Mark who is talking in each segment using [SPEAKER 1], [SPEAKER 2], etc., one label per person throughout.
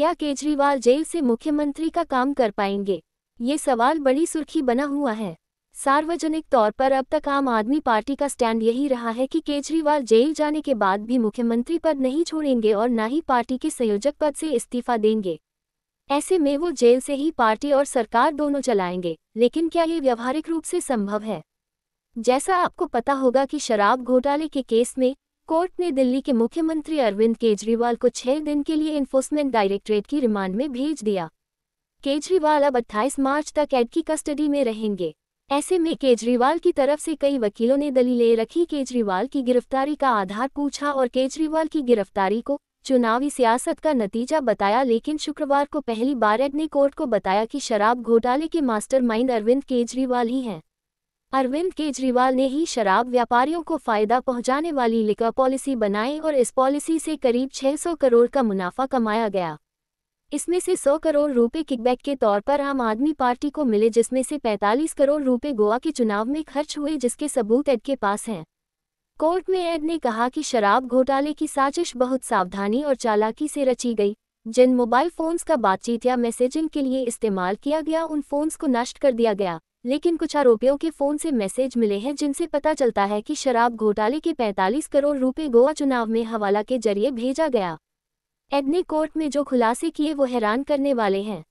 [SPEAKER 1] क्या केजरीवाल जेल से मुख्यमंत्री का काम कर पाएंगे ये सवाल बड़ी सुर्खी बना हुआ है सार्वजनिक तौर पर अब तक आम आदमी पार्टी का स्टैंड यही रहा है कि केजरीवाल जेल जाने के बाद भी मुख्यमंत्री पद नहीं छोड़ेंगे और न ही पार्टी के संयोजक पद से इस्तीफा देंगे ऐसे में वो जेल से ही पार्टी और सरकार दोनों चलाएंगे लेकिन क्या ये व्यवहारिक रूप से संभव है जैसा आपको पता होगा कि शराब घोटाले के केस में कोर्ट ने दिल्ली के मुख्यमंत्री अरविंद केजरीवाल को छह दिन के लिए इन्फोर्समेंट डायरेक्टरेट की रिमांड में भेज दिया केजरीवाल अब 28 मार्च तक एड की कस्टडी में रहेंगे ऐसे में केजरीवाल की तरफ से कई वकीलों ने दलीलें रखी केजरीवाल की गिरफ्तारी का आधार पूछा और केजरीवाल की गिरफ्तारी को चुनावी सियासत का नतीजा बताया लेकिन शुक्रवार को पहली बार एड ने कोर्ट को बताया कि शराब घोटाले के मास्टरमाइंड अरविंद केजरीवाल ही हैं अरविंद केजरीवाल ने ही शराब व्यापारियों को फायदा पहुंचाने वाली लिका पॉलिसी बनाई और इस पॉलिसी से करीब 600 करोड़ का मुनाफा कमाया गया इसमें से 100 करोड़ रुपए किकबैक के तौर पर आम आदमी पार्टी को मिले जिसमें से 45 करोड़ रुपए गोवा के चुनाव में खर्च हुए जिसके सबूत एड के पास हैं कोर्ट में एड ने कहा कि शराब घोटाले की साजिश बहुत सावधानी और चालाकी से रची गई जिन मोबाइल फोन्स का बातचीत या मैसेजिंग के लिए इस्तेमाल किया गया उन फोन्स को नष्ट कर दिया गया लेकिन कुछ आरोपियों के फोन से मैसेज मिले हैं जिनसे पता चलता है कि शराब घोटाले के 45 करोड़ रुपए गोवा चुनाव में हवाला के जरिए भेजा गया एड ने कोर्ट में जो खुलासे किए वो हैरान करने वाले हैं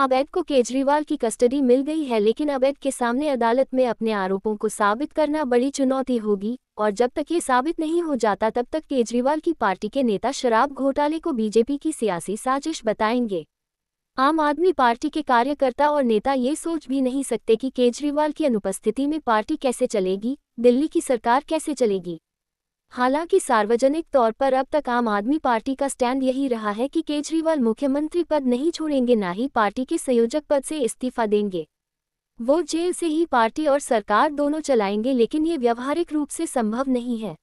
[SPEAKER 1] अबैद को केजरीवाल की कस्टडी मिल गई है लेकिन अबैद के सामने अदालत में अपने आरोपों को साबित करना बड़ी चुनौती होगी और जब तक ये साबित नहीं हो जाता तब तक केजरीवाल की पार्टी के नेता शराब घोटाले को बीजेपी की सियासी साजिश बताएंगे आम आदमी पार्टी के कार्यकर्ता और नेता ये सोच भी नहीं सकते कि केजरीवाल की अनुपस्थिति में पार्टी कैसे चलेगी दिल्ली की सरकार कैसे चलेगी हालांकि सार्वजनिक तौर पर अब तक आम आदमी पार्टी का स्टैंड यही रहा है कि केजरीवाल मुख्यमंत्री पद नहीं छोड़ेंगे ना ही पार्टी के संयोजक पद से इस्तीफा देंगे वो जेल से ही पार्टी और सरकार दोनों चलाएंगे लेकिन ये व्यवहारिक रूप से संभव नहीं है